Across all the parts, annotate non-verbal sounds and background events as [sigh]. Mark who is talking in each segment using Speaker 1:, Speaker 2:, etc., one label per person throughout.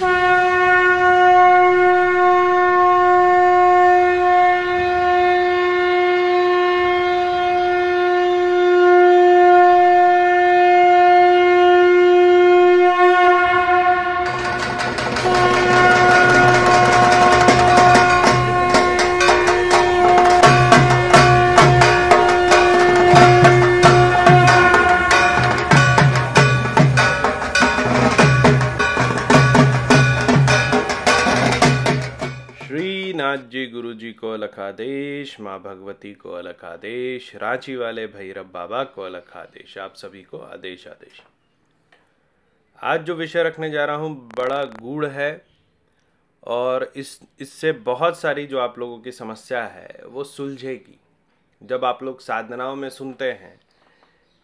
Speaker 1: Bye. जी को अलग आदेश माँ भगवती को अलग आदेश रांची वाले भैरव बाबा को अलग आदेश आप सभी को आदेश आदेश आज जो विषय रखने जा रहा हूँ बड़ा गूढ़ है और इस इससे बहुत सारी जो आप लोगों की समस्या है वो सुलझेगी जब आप लोग साधनाओं में सुनते हैं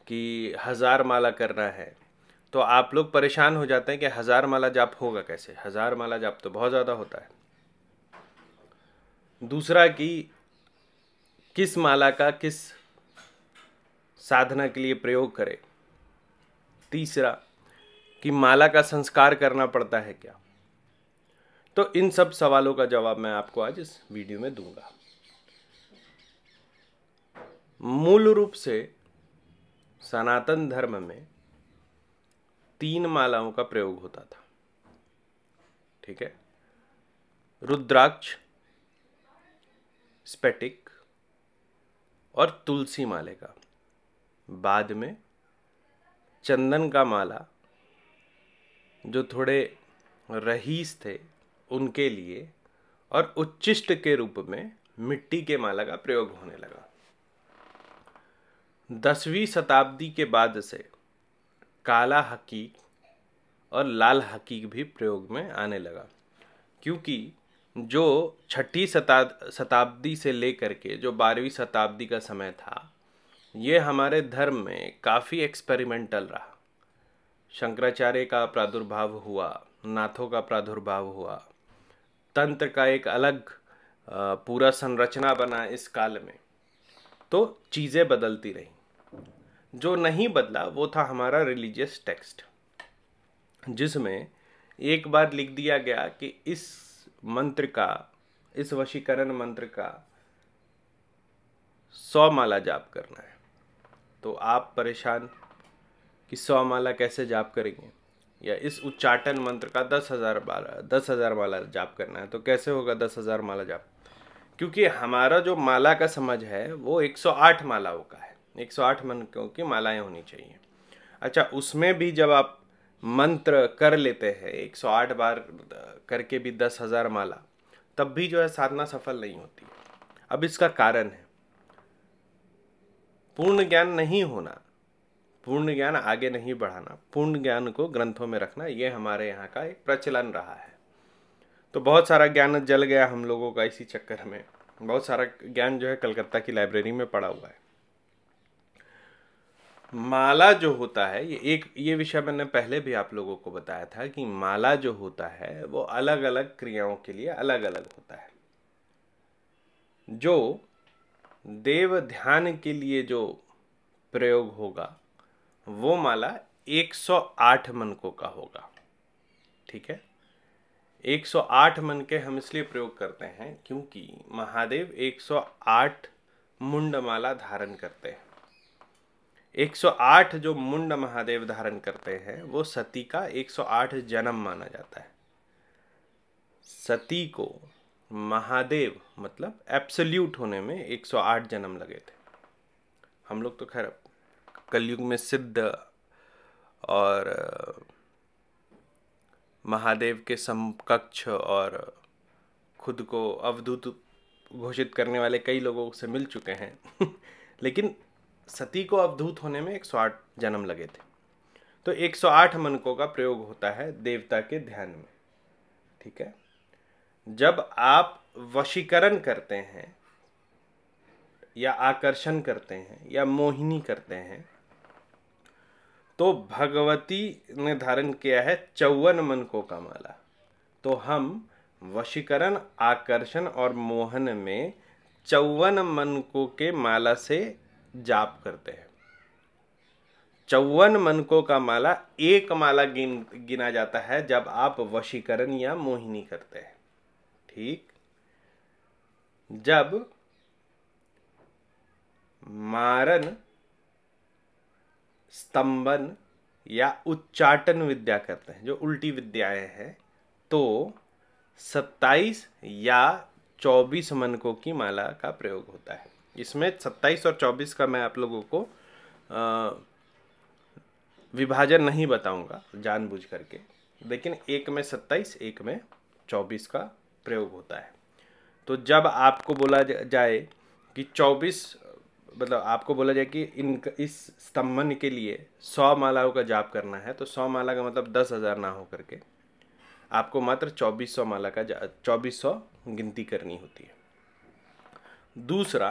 Speaker 1: कि हज़ार माला करना है तो आप लोग परेशान हो जाते हैं कि हज़ार माला जाप होगा कैसे हज़ार माला जाप तो बहुत ज़्यादा होता है दूसरा कि किस माला का किस साधना के लिए प्रयोग करें तीसरा कि माला का संस्कार करना पड़ता है क्या तो इन सब सवालों का जवाब मैं आपको आज इस वीडियो में दूंगा मूल रूप से सनातन धर्म में तीन मालाओं का प्रयोग होता था ठीक है रुद्राक्ष स्पेटिक और तुलसी माले का बाद में चंदन का माला जो थोड़े रहीस थे उनके लिए और उच्चिष्ट के रूप में मिट्टी के माला का प्रयोग होने लगा दसवीं शताब्दी के बाद से काला हकीक और लाल हकीक भी प्रयोग में आने लगा क्योंकि जो छठी शताब्दी से लेकर के जो बारहवीं शताब्दी का समय था ये हमारे धर्म में काफ़ी एक्सपेरिमेंटल रहा शंकराचार्य का प्रादुर्भाव हुआ नाथों का प्रादुर्भाव हुआ तंत्र का एक अलग पूरा संरचना बना इस काल में तो चीज़ें बदलती रहीं जो नहीं बदला वो था हमारा रिलीजियस टेक्स्ट जिसमें एक बार लिख दिया गया कि इस मंत्र का इस वशीकरण मंत्र का सौ माला जाप करना है तो आप परेशान कि सौ माला कैसे जाप करेंगे या इस उच्चाटन मंत्र का दस हज़ार माला दस हज़ार माला जाप करना है तो कैसे होगा दस हज़ार माला जाप क्योंकि हमारा जो माला का समझ है वो 108 मालाओं का है 108 मंत्रों की मालाएं होनी चाहिए अच्छा उसमें भी जब आप मंत्र कर लेते हैं 108 बार करके भी दस हज़ार माला तब भी जो है साधना सफल नहीं होती अब इसका कारण है पूर्ण ज्ञान नहीं होना पूर्ण ज्ञान आगे नहीं बढ़ाना पूर्ण ज्ञान को ग्रंथों में रखना ये हमारे यहाँ का एक प्रचलन रहा है तो बहुत सारा ज्ञान जल गया हम लोगों का इसी चक्कर में बहुत सारा ज्ञान जो है कलकत्ता की लाइब्रेरी में पड़ा हुआ है माला जो होता है ये एक ये विषय मैंने पहले भी आप लोगों को बताया था कि माला जो होता है वो अलग अलग क्रियाओं के लिए अलग अलग होता है जो देव ध्यान के लिए जो प्रयोग होगा वो माला 108 मनकों का होगा ठीक है 108 मन के हम इसलिए प्रयोग करते हैं क्योंकि महादेव 108 मुंडमाला धारण करते हैं 108 जो मुंड महादेव धारण करते हैं वो सती का 108 जन्म माना जाता है सती को महादेव मतलब एब्सोल्यूट होने में 108 जन्म लगे थे हम लोग तो खैर कलयुग में सिद्ध और महादेव के समकक्ष और खुद को अवधूत घोषित करने वाले कई लोगों से मिल चुके हैं [laughs] लेकिन सती को अवधूत होने में 108 जन्म लगे थे तो 108 मनकों का प्रयोग होता है देवता के ध्यान में ठीक है जब आप वशीकरण करते हैं या आकर्षण करते हैं या मोहिनी करते हैं तो भगवती ने धारण किया है चौवन मनकों का माला तो हम वशीकरण आकर्षण और मोहन में चौवन मनकों के माला से जाप करते हैं चौवन मनकों का माला एक माला गिन गिना जाता है जब आप वशीकरण या मोहिनी करते हैं ठीक जब मारन स्तंभन या उच्चाटन विद्या करते हैं जो उल्टी विद्याएं हैं तो 27 या 24 मनकों की माला का प्रयोग होता है इसमें 27 और चौबीस का मैं आप लोगों को आ, विभाजन नहीं बताऊंगा जानबूझ करके लेकिन एक में सत्ताईस एक में चौबीस का प्रयोग होता है तो जब आपको बोला जाए कि चौबीस मतलब आपको बोला जाए कि इन इस स्तंभन के लिए सौ मालाओं का जाप करना है तो सौ माला का मतलब दस हज़ार ना हो करके आपको मात्र चौबीस सौ माला का चौबीस सौ गिनती करनी होती है दूसरा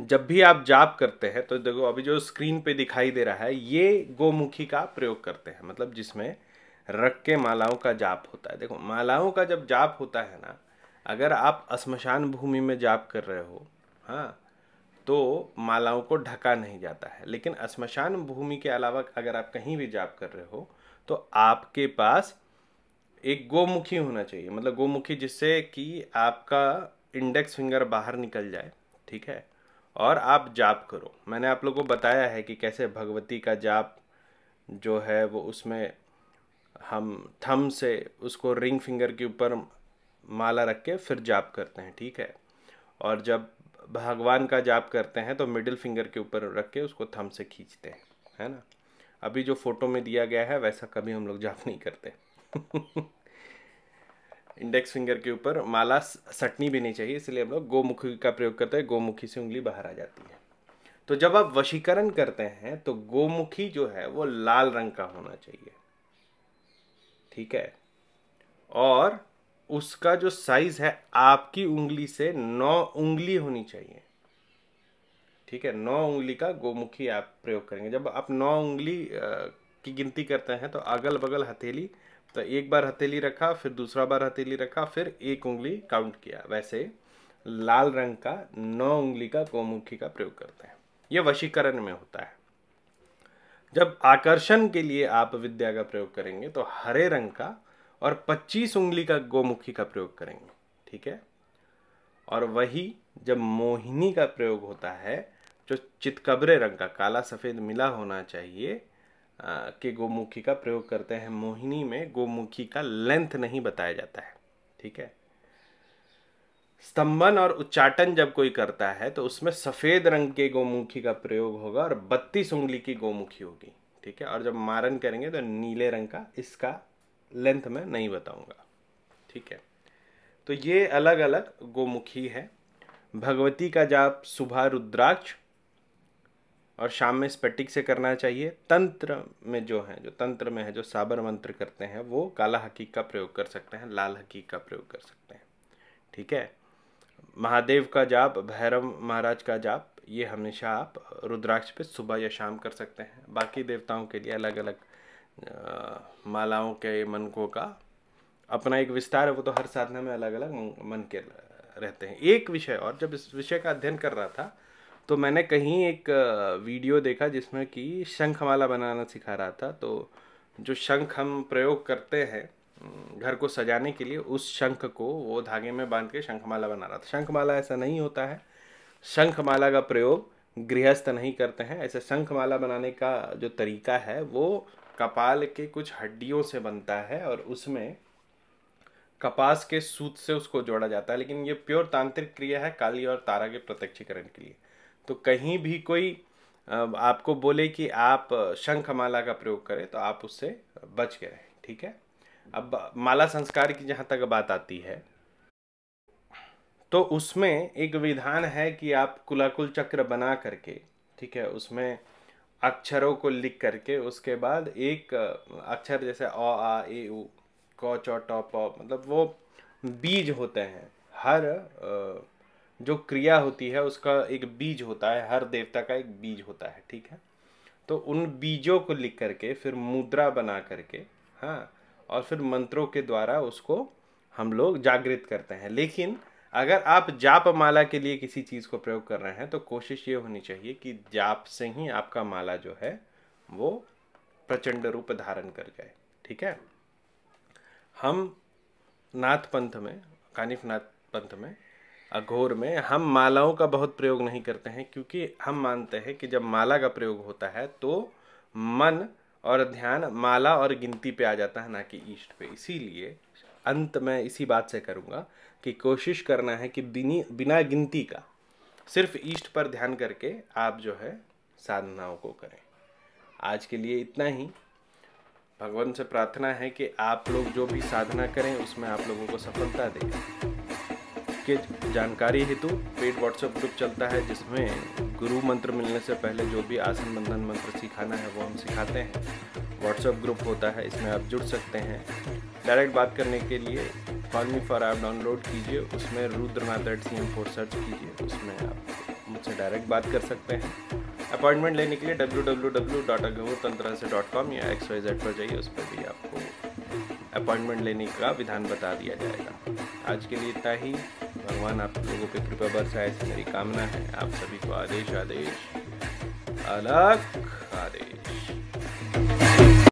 Speaker 1: जब भी आप जाप करते हैं तो देखो अभी जो स्क्रीन पे दिखाई दे रहा है ये गोमुखी का प्रयोग करते हैं मतलब जिसमें रख के मालाओं का जाप होता है देखो मालाओं का जब जाप होता है ना अगर आप शमशान भूमि में जाप कर रहे हो हाँ तो मालाओं को ढका नहीं जाता है लेकिन शमशान भूमि के अलावा अगर आप कहीं भी जाप कर रहे हो तो आपके पास एक गोमुखी होना चाहिए मतलब गोमुखी जिससे कि आपका इंडेक्स फिंगर बाहर निकल जाए ठीक है और आप जाप करो मैंने आप लोगों को बताया है कि कैसे भगवती का जाप जो है वो उसमें हम थम से उसको रिंग फिंगर के ऊपर माला रख के फिर जाप करते हैं ठीक है और जब भगवान का जाप करते हैं तो मिडिल फिंगर के ऊपर रख के उसको थम से खींचते हैं है ना अभी जो फ़ोटो में दिया गया है वैसा कभी हम लोग जाप नहीं करते [laughs] इंडेक्स फिंगर के ऊपर माला सटनी भी नहीं चाहिए इसलिए हम लोग गोमुखी का प्रयोग करते हैं गोमुखी से उंगली बाहर आ जाती है तो जब आप वशीकरण करते हैं तो गोमुखी जो है वो लाल रंग का होना चाहिए ठीक है और उसका जो साइज है आपकी उंगली से नौ उंगली होनी चाहिए ठीक है नौ उंगली का गोमुखी आप प्रयोग करेंगे जब आप नौ उंगली की गिनती करते हैं तो अगल बगल हथेली तो एक बार हथेली रखा फिर दूसरा बार हथेली रखा फिर एक उंगली काउंट किया वैसे लाल रंग का नौ उंगली का गौमुखी का प्रयोग करते हैं यह वशीकरण में होता है जब आकर्षण के लिए आप विद्या का प्रयोग करेंगे तो हरे रंग का और 25 उंगली का गोमुखी का प्रयोग करेंगे ठीक है और वही जब मोहिनी का प्रयोग होता है जो चितकबरे रंग का काला सफ़ेद मिला होना चाहिए के गोमुखी का प्रयोग करते हैं मोहिनी में गोमुखी का लेंथ नहीं बताया जाता है ठीक है स्तंभन और उच्चाटन जब कोई करता है तो उसमें सफ़ेद रंग के गोमुखी का प्रयोग होगा और बत्तीस उंगली की गोमुखी होगी ठीक है और जब मारन करेंगे तो नीले रंग का इसका लेंथ में नहीं बताऊंगा ठीक है तो ये अलग अलग गोमुखी है भगवती का जाप सुबह रुद्राक्ष और शाम में स्पेटिक से करना चाहिए तंत्र में जो है जो तंत्र में है जो साबर मंत्र करते हैं वो काला हकीक का प्रयोग कर सकते हैं लाल हकीक का प्रयोग कर सकते हैं ठीक है महादेव का जाप भैरव महाराज का जाप ये हमेशा आप रुद्राक्ष पे सुबह या शाम कर सकते हैं बाकी देवताओं के लिए अलग अलग मालाओं के मनकों का अपना एक विस्तार है वो तो हर साधना में अलग अलग मन के रहते हैं एक विषय और जब इस विषय का अध्ययन कर रहा था तो मैंने कहीं एक वीडियो देखा जिसमें कि शंखमाला बनाना सिखा रहा था तो जो शंख हम प्रयोग करते हैं घर को सजाने के लिए उस शंख को वो धागे में बांध के शंखमाला बना रहा था शंखमाला ऐसा नहीं होता है शंखमाला का प्रयोग गृहस्थ नहीं करते हैं ऐसे शंखमाला बनाने का जो तरीका है वो कपाल के कुछ हड्डियों से बनता है और उसमें कपास के सूत से उसको जोड़ा जाता है लेकिन ये प्योर तांत्रिक क्रिया है काली और तारा के प्रत्यक्षीकरण के लिए तो कहीं भी कोई आपको बोले कि आप शंख माला का प्रयोग करें तो आप उससे बच के रहें ठीक है अब माला संस्कार की जहाँ तक बात आती है तो उसमें एक विधान है कि आप कुलाकुल चक्र बना करके ठीक है उसमें अक्षरों को लिख करके उसके बाद एक अक्षर जैसे अ आ ए उ क च ट मतलब वो बीज होते हैं हर आ, जो क्रिया होती है उसका एक बीज होता है हर देवता का एक बीज होता है ठीक है तो उन बीजों को लिख करके फिर मुद्रा बना करके हाँ और फिर मंत्रों के द्वारा उसको हम लोग जागृत करते हैं लेकिन अगर आप जाप माला के लिए किसी चीज़ को प्रयोग कर रहे हैं तो कोशिश ये होनी चाहिए कि जाप से ही आपका माला जो है वो प्रचंड रूप धारण कर जाए ठीक है हम नाथ पंथ में कानिफ नाथ पंथ में अघोर में हम मालाओं का बहुत प्रयोग नहीं करते हैं क्योंकि हम मानते हैं कि जब माला का प्रयोग होता है तो मन और ध्यान माला और गिनती पे आ जाता है ना कि ईष्ट पे इसीलिए अंत में इसी बात से करूँगा कि कोशिश करना है कि बिनी बिना गिनती का सिर्फ ईष्ट पर ध्यान करके आप जो है साधनाओं को करें आज के लिए इतना ही भगवान से प्रार्थना है कि आप लोग जो भी साधना करें उसमें आप लोगों को सफलता दें के जानकारी हेतु पेड व्हाट्सएप ग्रुप चलता है जिसमें गुरु मंत्र मिलने से पहले जो भी आसन बंधन मंत्र सिखाना है वो हम सिखाते हैं व्हाट्सएप ग्रुप होता है इसमें आप जुड़ सकते हैं डायरेक्ट बात करने के लिए फॉर्मी फॉर ऐप डाउनलोड कीजिए उसमें Rudranath eight C M four search कीजिए उसमें आप मुझसे डायरेक्ट बात कर सकते हैं अपॉइंटमेंट लेने के लिए डब्ल्यू डब्ल्यू डब्ल्यू डॉट अगो तंत्र से डॉट कॉम या एक्स वाई जेड पर जाइए उस पर भी आपको अपॉइंटमेंट लेने का विधान बता दिया जाएगा आज के लिए इतना ही भगवान आप लोगों पे कृपा बरसाए ऐसी मेरी कामना है आप सभी को आदेश आदेश अलग